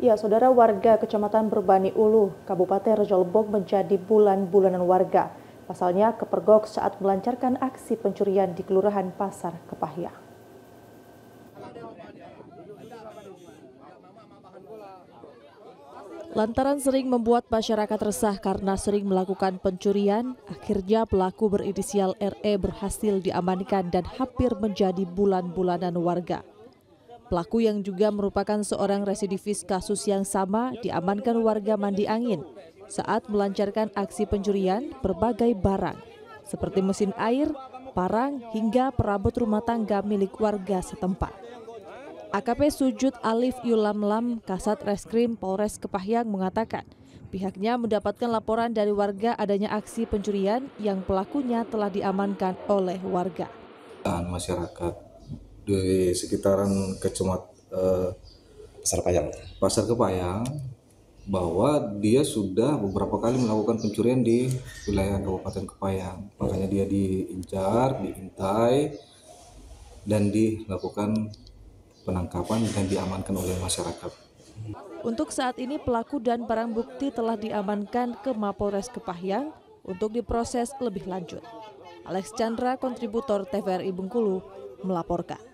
Ya, saudara warga Kecamatan Berbani Ulu, Kabupaten Rejo Lebong menjadi bulan-bulanan warga. Pasalnya kepergok saat melancarkan aksi pencurian di Kelurahan Pasar Kepahyang. Lantaran sering membuat masyarakat resah karena sering melakukan pencurian, akhirnya pelaku berinisial RE berhasil diamankan dan hampir menjadi bulan-bulanan warga. Pelaku yang juga merupakan seorang residivis kasus yang sama diamankan warga Mandi Angin saat melancarkan aksi pencurian berbagai barang seperti mesin air, parang, hingga perabot rumah tangga milik warga setempat. AKP Sujud Alif Yulamlam Kasat Reskrim Polres Kepahyang mengatakan pihaknya mendapatkan laporan dari warga adanya aksi pencurian yang pelakunya telah diamankan oleh warga. Masyarakat di sekitaran kecamatan eh, Pasar Kepayang. Pasar Kepayang bahwa dia sudah beberapa kali melakukan pencurian di wilayah Kabupaten Kepayang. Makanya dia diincar, diintai dan dilakukan penangkapan dan diamankan oleh masyarakat. Untuk saat ini pelaku dan barang bukti telah diamankan ke Mapolres Kepahyang untuk diproses lebih lanjut. Alex Chandra, kontributor TVRI Bengkulu, melaporkan.